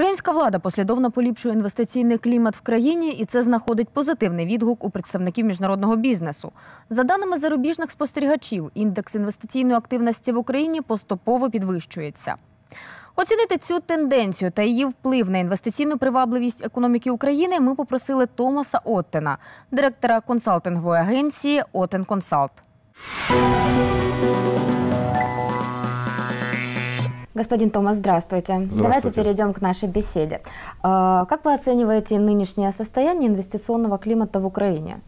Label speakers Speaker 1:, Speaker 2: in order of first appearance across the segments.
Speaker 1: Українська влада послідовно поліпшує інвестиційний клімат в країні, і це знаходить позитивний відгук у представників міжнародного бізнесу. За даними зарубіжних спостерігачів, індекс інвестиційної активності в Україні поступово підвищується. Оцінити цю тенденцію та її вплив на інвестиційну привабливість економіки України ми попросили Томаса Оттена, директора консалтингової агенції Оттен Консалт. Господин Томас, здравствуйте. здравствуйте. Давайте перейдем к нашей беседе. А, как вы оцениваете нынешнее состояние инвестиционного климата в Украине?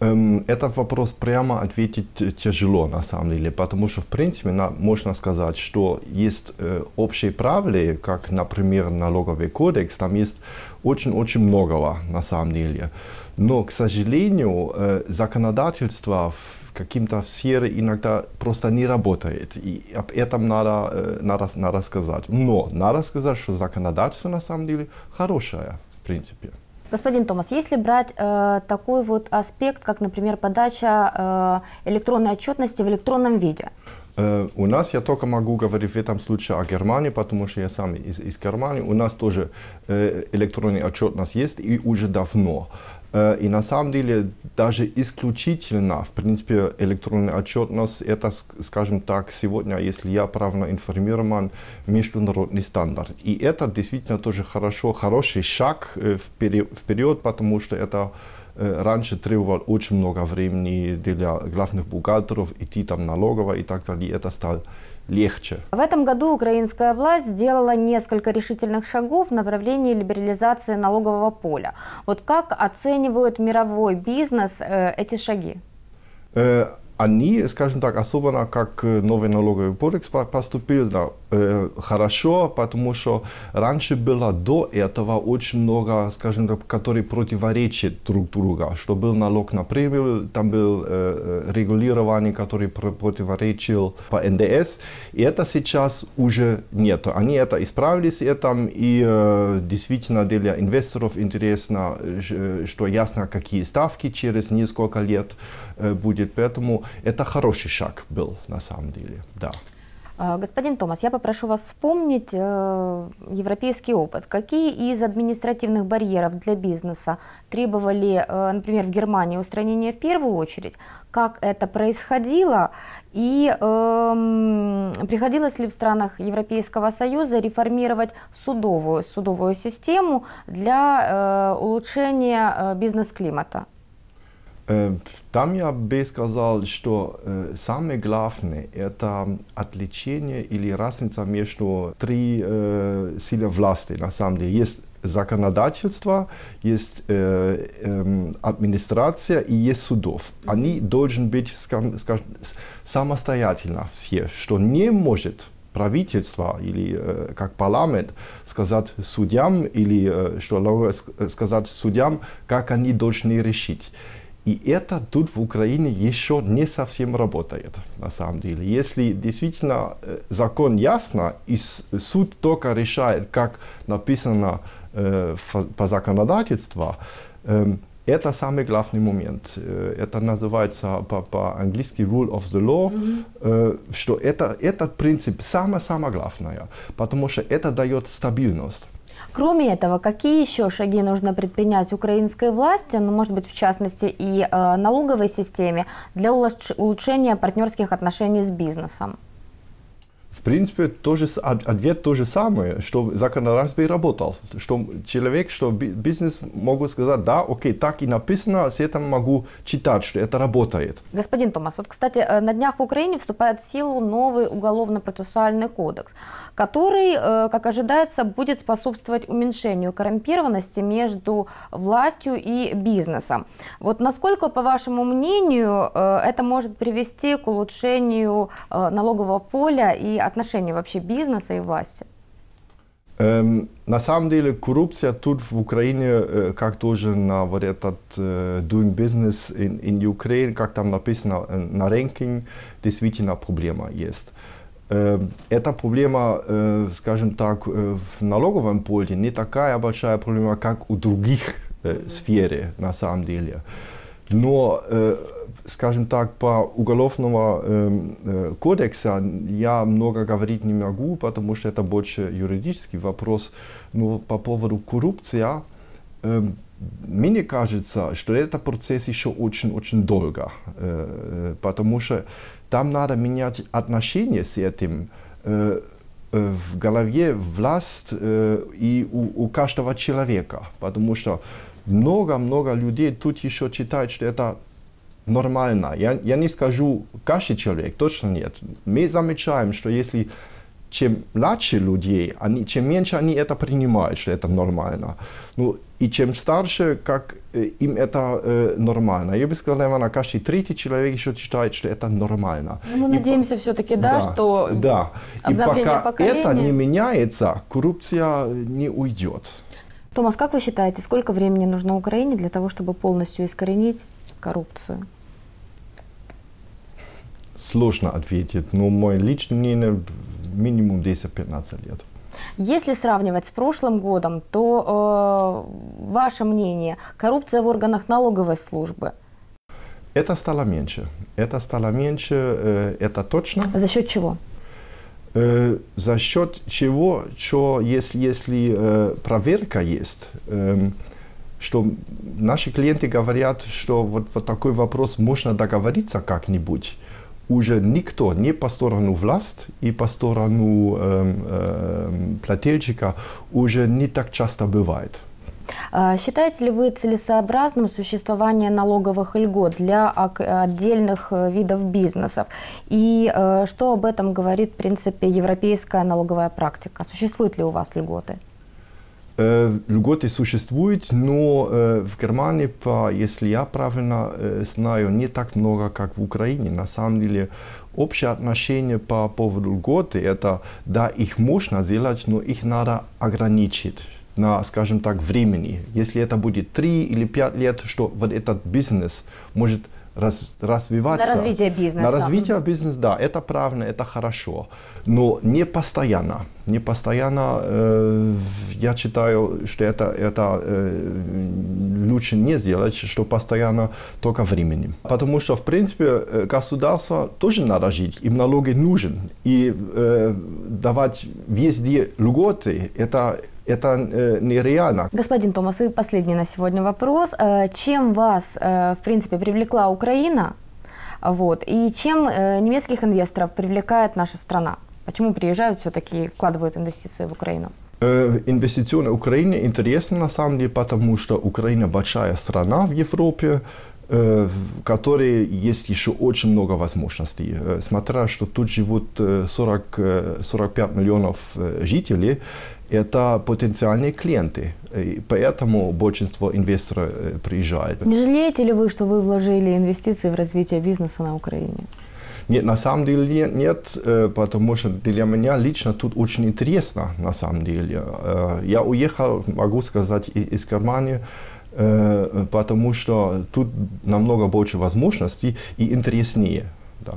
Speaker 2: Эм, этот вопрос прямо ответить э, тяжело на самом деле, потому что в принципе на, можно сказать, что есть э, общие правила, как, например, налоговый кодекс, там есть очень-очень многого на самом деле. Но, к сожалению, э, законодательство в каким-то сфере иногда просто не работает. И об этом надо, э, надо, надо сказать. Но надо сказать, что законодательство на самом деле хорошее, в принципе.
Speaker 1: Господин Томас, если брать э, такой вот аспект, как, например, подача э, электронной отчетности в электронном виде,
Speaker 2: э, у нас я только могу говорить в этом случае о Германии, потому что я сам из, из Германии. У нас тоже э, электронный отчет у нас есть и уже давно. Э, и на самом деле даже исключительно, в принципе, электронная отчетность, это, скажем так, сегодня, если я правильно информирован, международный стандарт. И это действительно тоже хорошо, хороший шаг э, вперед, потому что это раньше требовал очень много времени для главных бухгалтеров, идти там налогово и так далее. Это стало легче.
Speaker 1: В этом году украинская власть сделала несколько решительных шагов в направлении либерализации налогового поля. Вот как оценивают мировой бизнес э, эти шаги?
Speaker 2: Э, они, скажем так, особенно как новый налоговый кодекс поступил, да, Э, хорошо, потому что раньше было до этого очень много, скажем так, которые противоречат друг друга, что был налог на премию, там был э, э регулирование, которое противоречил по НДС, и это сейчас уже нет. Они это исправились, и, там, и э, действительно для инвесторов интересно, э, что ясно, какие ставки через несколько лет э, будет, поэтому это хороший шаг был на самом деле, да.
Speaker 1: А, господин Томас, я попрошу вас вспомнить э, европейский опыт. Какие из административных барьеров для бизнеса требовали, э, например, в Германии устранения в первую очередь? Как это происходило? И эм, приходилось ли в странах Европейского Союза реформировать судовую, судовую систему для э, улучшения э, бизнес-климата?
Speaker 2: Э, там я бы сказал, что э, самое главное – это отличение или разница между три э, силы власти. На самом деле есть законодательство, есть э, э, администрация и есть судов. Они должны быть, скажем, самостоятельно все, что не может правительство или э, как парламент сказать судьям или э, что э, сказать судьям, как они должны решить. И это тут в Украине еще не совсем работает, на самом деле. Если действительно э, закон ясно, и суд только решает, как написано э, по законодательству, э, это самый главный момент. Э, это называется по-английски по rule of the law, mm -hmm. что это, этот принцип самое-самое главное, потому что это дает стабильность.
Speaker 1: Кроме этого, какие еще шаги нужно предпринять украинской власти, ну, может быть, в частности, и э, налоговой системе, для улучшения партнерских отношений с бизнесом?
Speaker 2: В принципе, тоже, ответ то же самое, что законодательство и работал. Что человек, что бизнес могут сказать, да, окей, так и написано, с этим могу читать, что это работает.
Speaker 1: Господин Томас, вот, кстати, э, на днях в Украине вступает в силу новый уголовно-процессуальный кодекс, который, э, как ожидается, будет способствовать уменьшению коррумпированности между властью и бизнесом. Вот насколько, по вашему мнению, э, это может привести к улучшению налогового поля и отношения вообще бизнеса и власти?
Speaker 2: Эм, на самом деле коррупция тут в Украине, э, как тоже на вот этот э, doing business in, in Ukraine, как там написано э, на рэнкинг, действительно проблема есть. Эм, эта проблема, э, скажем так, э, в налоговом поле не такая большая проблема, как у других сфер на самом деле. Но, э, скажем так, по уголовного эм, э, кодекса я много говорить не могу, потому что это больше юридический вопрос. Но по поводу коррупции, эм, мне кажется, что этот процесс еще очень-очень долго, э, э, потому что там надо менять отношения с этим. в голове власть и у каждого человека, потому что много-много людей тут еще читают, что это нормально. Я, я не скажу, каждый человек, точно нет. Мы замечаем, что если чем младше людей, они, чем меньше они это принимают, что это нормально. Ну, и чем старше, как им это э, нормально. Я бы сказал, наверное, каждый третий человек еще считает, что это нормально.
Speaker 1: Мы и надеемся по... все-таки, да, да, что
Speaker 2: да. И пока поколения... это не меняется, коррупция не уйдет.
Speaker 1: Томас, как вы считаете, сколько времени нужно Украине для того, чтобы полностью искоренить коррупцию?
Speaker 2: Сложно ответить, но мой личный мнение минимум 10-15 лет.
Speaker 1: Если сравнивать с прошлым годом, то э, ваше мнение, коррупция в органах налоговой службы?
Speaker 2: Это стало меньше. Это стало меньше, э, это точно. За счет чего? э, за счет чего, что если, если э, проверка есть, э, что наши клиенты говорят, что вот, вот такой вопрос можно договориться как-нибудь. Уже никто не по сторону власть и по сторону э, э, плательщика уже не так часто бывает.
Speaker 1: А, считаете ли вы целесообразным существование налоговых льгот для отдельных э, видов бизнесов? И э, что об этом говорит, в принципе, европейская налоговая практика? Существуют ли у вас льготы?
Speaker 2: Э, льготы существуют, но в Германии, по, если я правильно знаю, не так много, как в Украине. На самом деле, общее отношение по поводу льготы – это, да, их можно сделать, но их надо ограничить на, скажем так, времени. Если это будет 3 или 5 лет, что вот этот бизнес может раз, развиваться. На развитие бизнеса. На развитие бизнеса, да, это правильно, это хорошо. Но не постоянно. Не постоянно, э, я считаю, что это, это э, лучше не сделать, что постоянно только временем. Потому что, в принципе, э, государство тоже надо жить, им налоги нужен. И э, давать везде льготы, это это э, нереально.
Speaker 1: Господин Томас, и последний на сегодня вопрос. Э, чем вас, э, в принципе, привлекла Украина? Вот. И чем немецких инвесторов привлекает наша страна? Почему приезжают все-таки и вкладывают инвестиции в Украину?
Speaker 2: Инвестиционная Украина интересна на самом деле, потому что Украина большая страна в Европе, в которой есть еще очень много возможностей. Смотря, что тут живут 40, 45 миллионов жителей, это потенциальные клиенты. И поэтому большинство инвесторов э, приезжает. Не
Speaker 1: жалеете ли вы, что вы вложили инвестиции в развитие бизнеса на Украине?
Speaker 2: Нет, на самом деле нет, э, потому что для меня лично тут очень интересно, на самом деле. Э, я уехал, могу сказать, из Германии, потому что тут намного больше возможностей и интереснее. Да.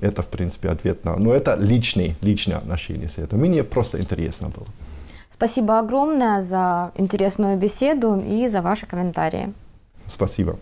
Speaker 2: Это, в принципе, ответ на... Но это личные, личные отношения с этим. Мне просто интересно было.
Speaker 1: Спасибо огромное за интересную беседу и за ваши комментарии.
Speaker 2: Спасибо.